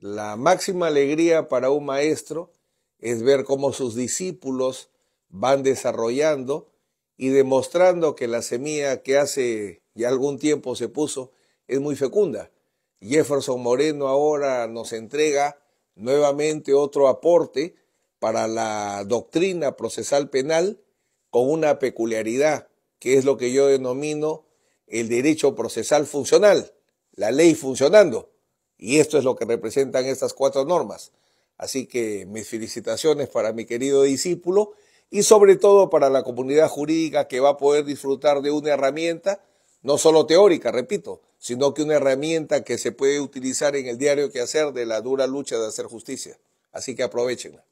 La máxima alegría para un maestro es ver cómo sus discípulos van desarrollando y demostrando que la semilla que hace ya algún tiempo se puso es muy fecunda. Jefferson Moreno ahora nos entrega nuevamente otro aporte para la doctrina procesal penal con una peculiaridad, que es lo que yo denomino el derecho procesal funcional, la ley funcionando. Y esto es lo que representan estas cuatro normas. Así que mis felicitaciones para mi querido discípulo y sobre todo para la comunidad jurídica que va a poder disfrutar de una herramienta, no solo teórica, repito, sino que una herramienta que se puede utilizar en el diario que hacer de la dura lucha de hacer justicia. Así que aprovechenla.